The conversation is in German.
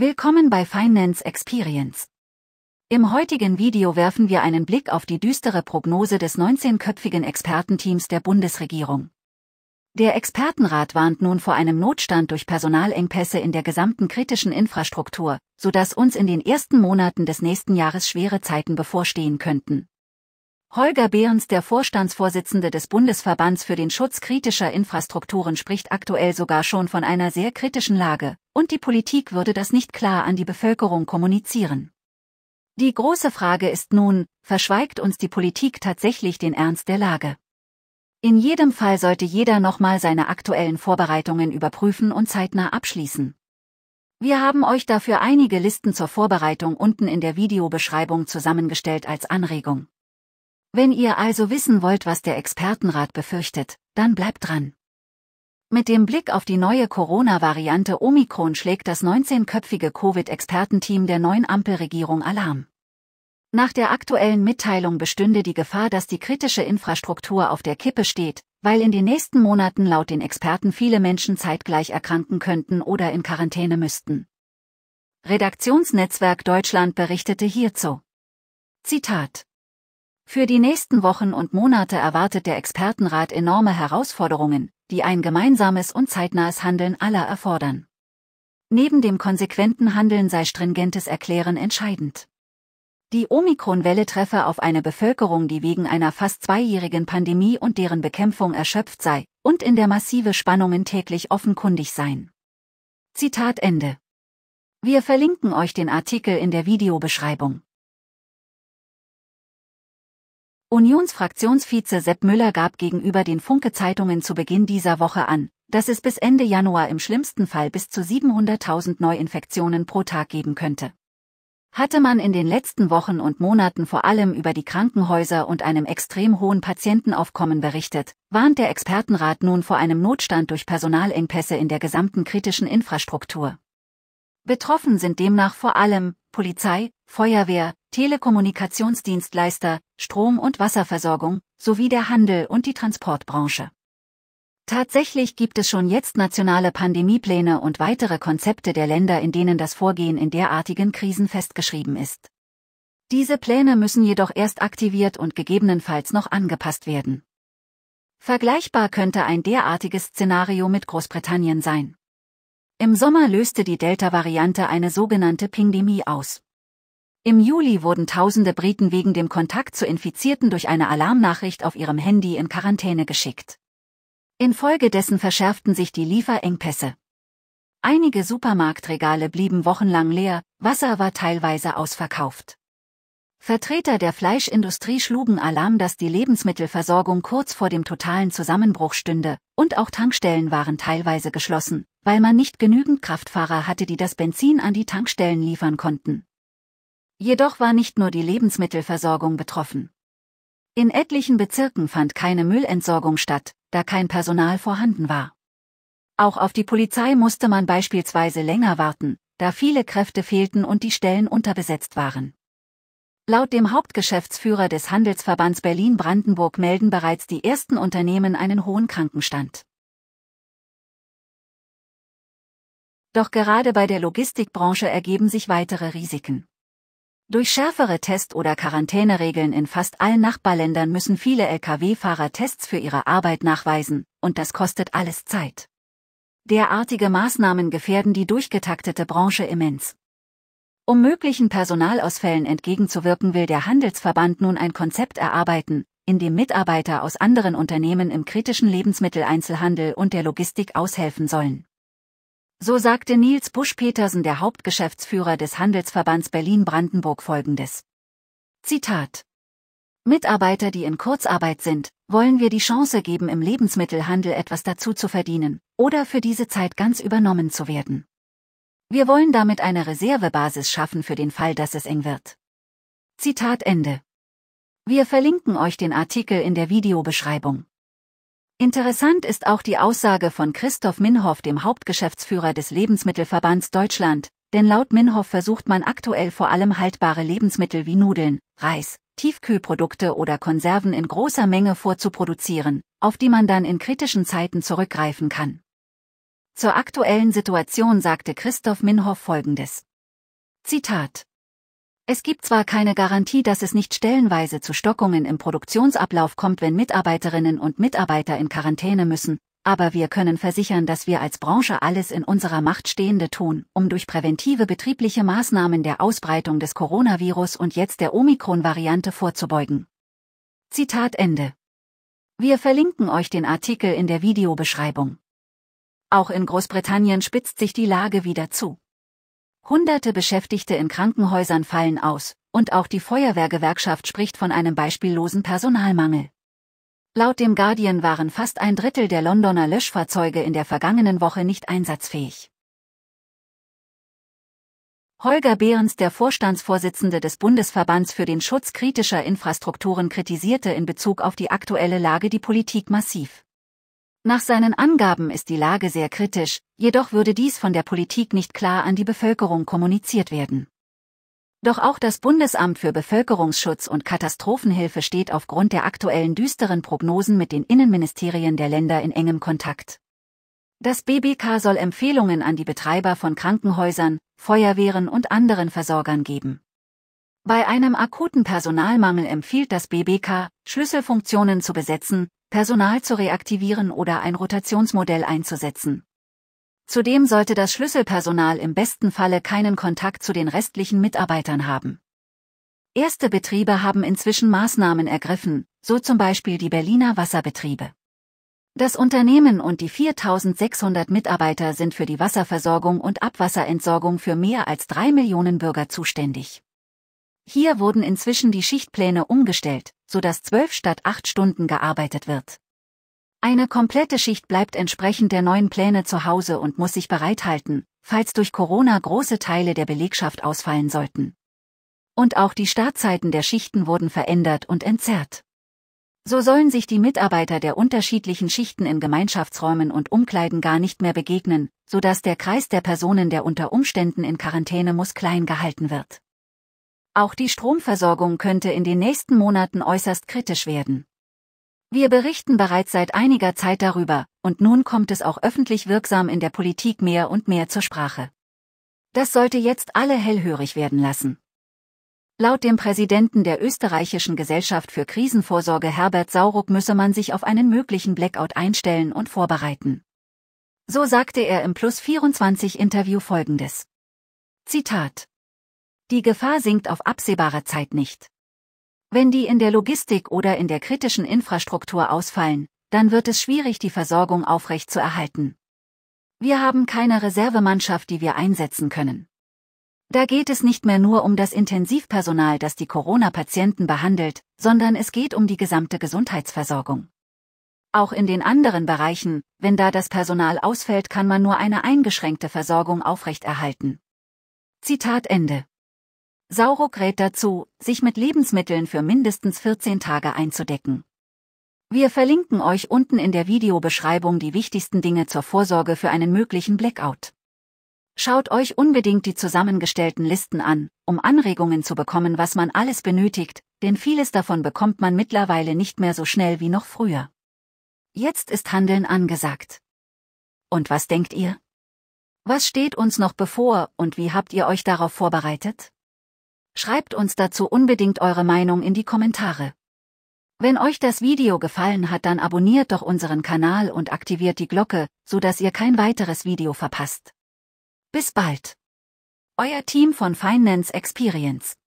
Willkommen bei Finance Experience. Im heutigen Video werfen wir einen Blick auf die düstere Prognose des 19-köpfigen Expertenteams der Bundesregierung. Der Expertenrat warnt nun vor einem Notstand durch Personalengpässe in der gesamten kritischen Infrastruktur, so dass uns in den ersten Monaten des nächsten Jahres schwere Zeiten bevorstehen könnten. Holger Behrens, der Vorstandsvorsitzende des Bundesverbands für den Schutz kritischer Infrastrukturen, spricht aktuell sogar schon von einer sehr kritischen Lage, und die Politik würde das nicht klar an die Bevölkerung kommunizieren. Die große Frage ist nun, verschweigt uns die Politik tatsächlich den Ernst der Lage? In jedem Fall sollte jeder nochmal seine aktuellen Vorbereitungen überprüfen und zeitnah abschließen. Wir haben euch dafür einige Listen zur Vorbereitung unten in der Videobeschreibung zusammengestellt als Anregung. Wenn ihr also wissen wollt, was der Expertenrat befürchtet, dann bleibt dran. Mit dem Blick auf die neue Corona-Variante Omikron schlägt das 19-köpfige Covid-Expertenteam der neuen Ampelregierung Alarm. Nach der aktuellen Mitteilung bestünde die Gefahr, dass die kritische Infrastruktur auf der Kippe steht, weil in den nächsten Monaten laut den Experten viele Menschen zeitgleich erkranken könnten oder in Quarantäne müssten. Redaktionsnetzwerk Deutschland berichtete hierzu. Zitat für die nächsten Wochen und Monate erwartet der Expertenrat enorme Herausforderungen, die ein gemeinsames und zeitnahes Handeln aller erfordern. Neben dem konsequenten Handeln sei stringentes Erklären entscheidend. Die Omikronwelle treffe auf eine Bevölkerung, die wegen einer fast zweijährigen Pandemie und deren Bekämpfung erschöpft sei und in der massive Spannungen täglich offenkundig seien. Zitat Ende. Wir verlinken euch den Artikel in der Videobeschreibung. Unionsfraktionsvize Sepp Müller gab gegenüber den Funke-Zeitungen zu Beginn dieser Woche an, dass es bis Ende Januar im schlimmsten Fall bis zu 700.000 Neuinfektionen pro Tag geben könnte. Hatte man in den letzten Wochen und Monaten vor allem über die Krankenhäuser und einem extrem hohen Patientenaufkommen berichtet, warnt der Expertenrat nun vor einem Notstand durch Personalengpässe in der gesamten kritischen Infrastruktur. Betroffen sind demnach vor allem Polizei, Feuerwehr, Telekommunikationsdienstleister, Strom- und Wasserversorgung sowie der Handel und die Transportbranche. Tatsächlich gibt es schon jetzt nationale Pandemiepläne und weitere Konzepte der Länder, in denen das Vorgehen in derartigen Krisen festgeschrieben ist. Diese Pläne müssen jedoch erst aktiviert und gegebenenfalls noch angepasst werden. Vergleichbar könnte ein derartiges Szenario mit Großbritannien sein. Im Sommer löste die Delta-Variante eine sogenannte Pingdemie aus. Im Juli wurden tausende Briten wegen dem Kontakt zu Infizierten durch eine Alarmnachricht auf ihrem Handy in Quarantäne geschickt. Infolgedessen verschärften sich die Lieferengpässe. Einige Supermarktregale blieben wochenlang leer, Wasser war teilweise ausverkauft. Vertreter der Fleischindustrie schlugen Alarm, dass die Lebensmittelversorgung kurz vor dem totalen Zusammenbruch stünde, und auch Tankstellen waren teilweise geschlossen, weil man nicht genügend Kraftfahrer hatte, die das Benzin an die Tankstellen liefern konnten. Jedoch war nicht nur die Lebensmittelversorgung betroffen. In etlichen Bezirken fand keine Müllentsorgung statt, da kein Personal vorhanden war. Auch auf die Polizei musste man beispielsweise länger warten, da viele Kräfte fehlten und die Stellen unterbesetzt waren. Laut dem Hauptgeschäftsführer des Handelsverbands Berlin-Brandenburg melden bereits die ersten Unternehmen einen hohen Krankenstand. Doch gerade bei der Logistikbranche ergeben sich weitere Risiken. Durch schärfere Test- oder Quarantäneregeln in fast allen Nachbarländern müssen viele Lkw-Fahrer Tests für ihre Arbeit nachweisen, und das kostet alles Zeit. Derartige Maßnahmen gefährden die durchgetaktete Branche immens. Um möglichen Personalausfällen entgegenzuwirken will der Handelsverband nun ein Konzept erarbeiten, in dem Mitarbeiter aus anderen Unternehmen im kritischen Lebensmitteleinzelhandel und der Logistik aushelfen sollen. So sagte Nils Busch-Petersen, der Hauptgeschäftsführer des Handelsverbands Berlin-Brandenburg, folgendes. Zitat. Mitarbeiter, die in Kurzarbeit sind, wollen wir die Chance geben, im Lebensmittelhandel etwas dazu zu verdienen oder für diese Zeit ganz übernommen zu werden. Wir wollen damit eine Reservebasis schaffen für den Fall, dass es eng wird. Zitat Ende. Wir verlinken euch den Artikel in der Videobeschreibung. Interessant ist auch die Aussage von Christoph Minhoff, dem Hauptgeschäftsführer des Lebensmittelverbands Deutschland, denn laut Minhoff versucht man aktuell vor allem haltbare Lebensmittel wie Nudeln, Reis, Tiefkühlprodukte oder Konserven in großer Menge vorzuproduzieren, auf die man dann in kritischen Zeiten zurückgreifen kann. Zur aktuellen Situation sagte Christoph Minhoff folgendes. Zitat. Es gibt zwar keine Garantie, dass es nicht stellenweise zu Stockungen im Produktionsablauf kommt, wenn Mitarbeiterinnen und Mitarbeiter in Quarantäne müssen, aber wir können versichern, dass wir als Branche alles in unserer Macht Stehende tun, um durch präventive betriebliche Maßnahmen der Ausbreitung des Coronavirus und jetzt der Omikron-Variante vorzubeugen. Zitat Ende. Wir verlinken euch den Artikel in der Videobeschreibung. Auch in Großbritannien spitzt sich die Lage wieder zu. Hunderte Beschäftigte in Krankenhäusern fallen aus, und auch die Feuerwehrgewerkschaft spricht von einem beispiellosen Personalmangel. Laut dem Guardian waren fast ein Drittel der Londoner Löschfahrzeuge in der vergangenen Woche nicht einsatzfähig. Holger Behrens, der Vorstandsvorsitzende des Bundesverbands für den Schutz kritischer Infrastrukturen, kritisierte in Bezug auf die aktuelle Lage die Politik massiv. Nach seinen Angaben ist die Lage sehr kritisch, jedoch würde dies von der Politik nicht klar an die Bevölkerung kommuniziert werden. Doch auch das Bundesamt für Bevölkerungsschutz und Katastrophenhilfe steht aufgrund der aktuellen düsteren Prognosen mit den Innenministerien der Länder in engem Kontakt. Das BBK soll Empfehlungen an die Betreiber von Krankenhäusern, Feuerwehren und anderen Versorgern geben. Bei einem akuten Personalmangel empfiehlt das BBK, Schlüsselfunktionen zu besetzen, Personal zu reaktivieren oder ein Rotationsmodell einzusetzen. Zudem sollte das Schlüsselpersonal im besten Falle keinen Kontakt zu den restlichen Mitarbeitern haben. Erste Betriebe haben inzwischen Maßnahmen ergriffen, so zum Beispiel die Berliner Wasserbetriebe. Das Unternehmen und die 4600 Mitarbeiter sind für die Wasserversorgung und Abwasserentsorgung für mehr als drei Millionen Bürger zuständig. Hier wurden inzwischen die Schichtpläne umgestellt, sodass zwölf statt acht Stunden gearbeitet wird. Eine komplette Schicht bleibt entsprechend der neuen Pläne zu Hause und muss sich bereithalten, falls durch Corona große Teile der Belegschaft ausfallen sollten. Und auch die Startzeiten der Schichten wurden verändert und entzerrt. So sollen sich die Mitarbeiter der unterschiedlichen Schichten in Gemeinschaftsräumen und Umkleiden gar nicht mehr begegnen, sodass der Kreis der Personen, der unter Umständen in Quarantäne muss, klein gehalten wird. Auch die Stromversorgung könnte in den nächsten Monaten äußerst kritisch werden. Wir berichten bereits seit einiger Zeit darüber, und nun kommt es auch öffentlich wirksam in der Politik mehr und mehr zur Sprache. Das sollte jetzt alle hellhörig werden lassen. Laut dem Präsidenten der österreichischen Gesellschaft für Krisenvorsorge Herbert Sauruck müsse man sich auf einen möglichen Blackout einstellen und vorbereiten. So sagte er im Plus 24 Interview folgendes. Zitat die Gefahr sinkt auf absehbare Zeit nicht. Wenn die in der Logistik oder in der kritischen Infrastruktur ausfallen, dann wird es schwierig, die Versorgung aufrecht zu erhalten. Wir haben keine Reservemannschaft, die wir einsetzen können. Da geht es nicht mehr nur um das Intensivpersonal, das die Corona-Patienten behandelt, sondern es geht um die gesamte Gesundheitsversorgung. Auch in den anderen Bereichen, wenn da das Personal ausfällt, kann man nur eine eingeschränkte Versorgung aufrechterhalten. Zitat Ende. Sauro rät dazu, sich mit Lebensmitteln für mindestens 14 Tage einzudecken. Wir verlinken euch unten in der Videobeschreibung die wichtigsten Dinge zur Vorsorge für einen möglichen Blackout. Schaut euch unbedingt die zusammengestellten Listen an, um Anregungen zu bekommen, was man alles benötigt, denn vieles davon bekommt man mittlerweile nicht mehr so schnell wie noch früher. Jetzt ist Handeln angesagt. Und was denkt ihr? Was steht uns noch bevor und wie habt ihr euch darauf vorbereitet? Schreibt uns dazu unbedingt eure Meinung in die Kommentare. Wenn euch das Video gefallen hat, dann abonniert doch unseren Kanal und aktiviert die Glocke, so dass ihr kein weiteres Video verpasst. Bis bald. Euer Team von Finance Experience.